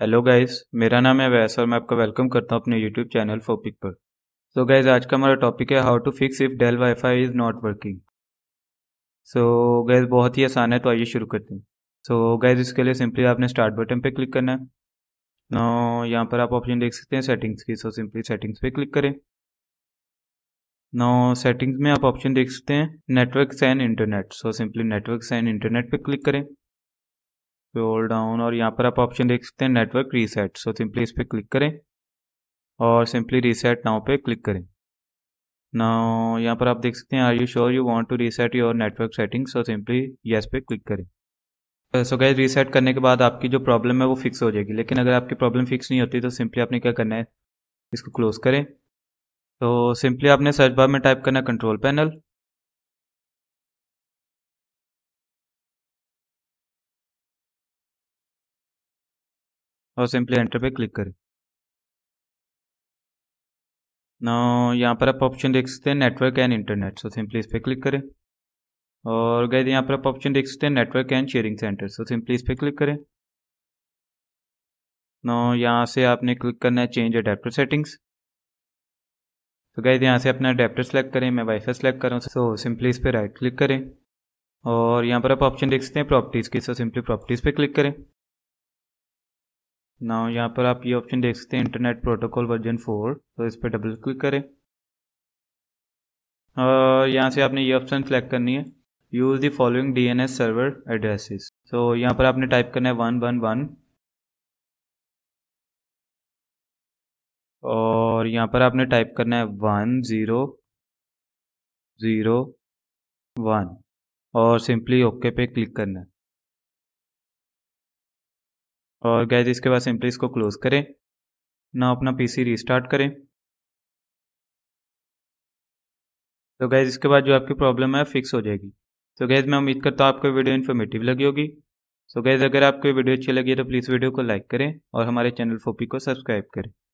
hello guys मेरा नाम है वैस और मैं आपका वेलकम करता हूँ अपने यूट्यूब चैनल फोपिक पर सो so गाइस आज का हमारा टॉपिक है how to fix if Dell WiFi is not working so guys बहुत ही आसान है तो आइए शुरू करते हैं सो so गाइस इसके लिए सिंपली आपने स्टार्ट बटन पे क्लिक करना है नो यहाँ पर आप ऑप्शन देख सकते हैं सेटिंग्स की सो सिंपली सेटिंग्स पे क्लिक करें नो सेटिंग्स में आप ऑप्शन देख सकते हैं network and internet so simply network and internet पर क्लिक करें स्क्रोल डाउन और यहाँ पर आप ऑप्शन देख सकते हैं नेटवर्क रीसेट सो सिंपली इस पर क्लिक करें और सिंपली रीसेट नाउ पे क्लिक करें नाउ यहाँ पर आप देख सकते हैं are you sure you want to reset your network setting so simply yes पे क्लिक करें सो गैस रीसेट करने के बाद आपकी जो प्रॉब्लम है वो फिक्स हो जाएगी लेकिन अगर आपकी प्रॉब्लम फिक्स नहीं होती तो सिंपली आपने क्या करना है इसको क्लोज़ करें तो सिंपली आपने सर्च बार में टाइप करना कंट्रोल पैनल और सिंपली एंटर पे क्लिक करें ना यहाँ पर आप ऑप्शन देख सकते हैं network and internet so simply इस पर क्लिक करें और गए यहाँ पर आप ऑप्शन देख सकते हैं network and sharing center so simply इस पर क्लिक करें ना यहाँ से आपने क्लिक करना है चेंज अडेप्टर सेटिंग्स तो गए यहाँ से अपना अडेप्टर सेलेक्ट करें मैं वाईफाई सेलेक्ट कर रहा हूँ सो सिंपली इस पर राइट क्लिक करें और यहाँ पर आप ऑप्शन देख सकते हैं प्रॉपर्टीज़ की सो सिंपली प्रॉपर्टीज़ पे क्लिक करें नाउ यहाँ पर आप ये ऑप्शन देख सकते हैं इंटरनेट प्रोटोकॉल वर्जन फोर तो इस पर डबल क्लिक करें और uh, यहाँ से आपने ये ऑप्शन सेलेक्ट करनी है use the following D N S server addresses तो यहाँ पर आपने टाइप करना है वन वन वन और यहाँ पर आपने टाइप करना है वन ज़ीरो ज़ीरो वन और सिंपली ओके पे क्लिक करना है और गैज इसके बाद सिंपली इसको क्लोज़ करें ना अपना पीसी रीस्टार्ट करें तो गैज इसके बाद जो आपकी प्रॉब्लम है फिक्स हो जाएगी तो गैज मैं उम्मीद करता हूँ आपको वीडियो इन्फॉर्मेटिव लगी होगी सो गैज अगर आपको वीडियो अच्छी लगी है तो प्लीज़ वीडियो को लाइक करें और हमारे चैनल फोपी को सब्सक्राइब करें